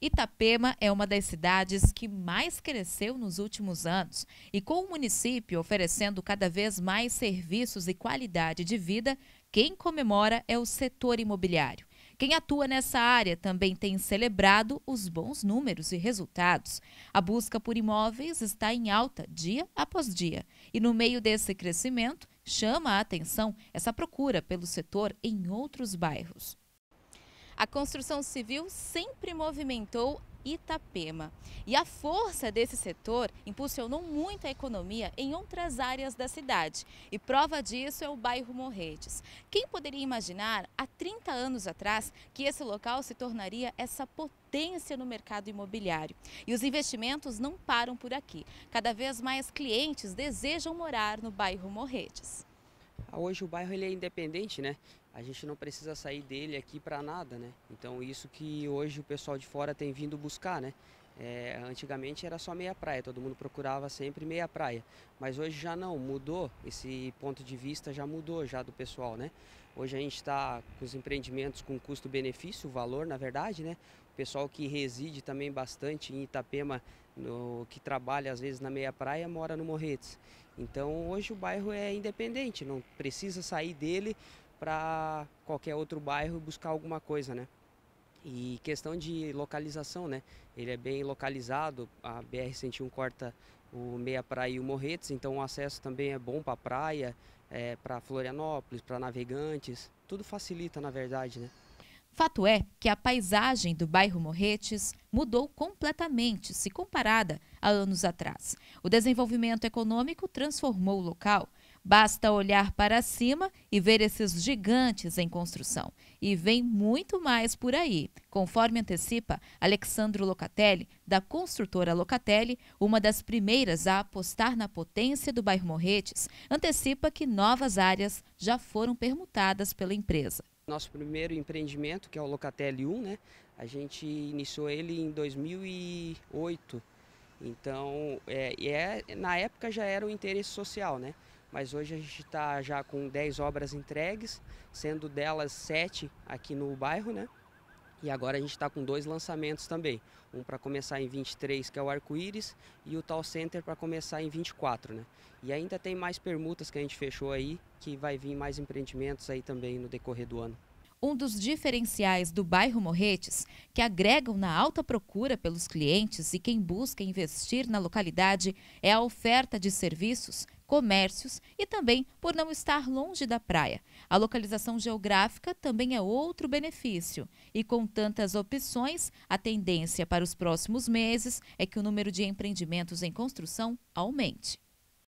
Itapema é uma das cidades que mais cresceu nos últimos anos e, com o município oferecendo cada vez mais serviços e qualidade de vida, quem comemora é o setor imobiliário. Quem atua nessa área também tem celebrado os bons números e resultados. A busca por imóveis está em alta dia após dia. E no meio desse crescimento, chama a atenção essa procura pelo setor em outros bairros. A construção civil sempre movimentou Itapema. E a força desse setor impulsionou muito a economia em outras áreas da cidade. E prova disso é o bairro Morretes. Quem poderia imaginar, há 30 anos atrás, que esse local se tornaria essa potência no mercado imobiliário? E os investimentos não param por aqui. Cada vez mais clientes desejam morar no bairro Morretes. Ah, hoje o bairro ele é independente, né? a gente não precisa sair dele aqui para nada, né? Então isso que hoje o pessoal de fora tem vindo buscar, né? É, antigamente era só meia praia, todo mundo procurava sempre meia praia, mas hoje já não, mudou, esse ponto de vista já mudou já do pessoal, né? Hoje a gente está com os empreendimentos com custo-benefício, valor na verdade, né? O pessoal que reside também bastante em Itapema, no, que trabalha às vezes na meia praia, mora no Morretes. Então hoje o bairro é independente, não precisa sair dele para qualquer outro bairro buscar alguma coisa, né? E questão de localização, né? Ele é bem localizado, a BR-101 corta o Meia Praia e o Morretes, então o acesso também é bom para a praia, é, para Florianópolis, para navegantes, tudo facilita na verdade, né? Fato é que a paisagem do bairro Morretes mudou completamente se comparada a anos atrás. O desenvolvimento econômico transformou o local Basta olhar para cima e ver esses gigantes em construção. E vem muito mais por aí, conforme antecipa Alexandro Locatelli, da construtora Locatelli, uma das primeiras a apostar na potência do bairro Morretes, antecipa que novas áreas já foram permutadas pela empresa. Nosso primeiro empreendimento, que é o Locatelli 1, né? A gente iniciou ele em 2008. Então, é, é, na época já era o interesse social, né? mas hoje a gente está já com 10 obras entregues, sendo delas 7 aqui no bairro, né? E agora a gente está com dois lançamentos também. Um para começar em 23, que é o Arco-Íris, e o Tal Center para começar em 24, né? E ainda tem mais permutas que a gente fechou aí, que vai vir mais empreendimentos aí também no decorrer do ano. Um dos diferenciais do bairro Morretes, que agregam na alta procura pelos clientes e quem busca investir na localidade, é a oferta de serviços comércios e também por não estar longe da praia. A localização geográfica também é outro benefício. E com tantas opções, a tendência para os próximos meses é que o número de empreendimentos em construção aumente.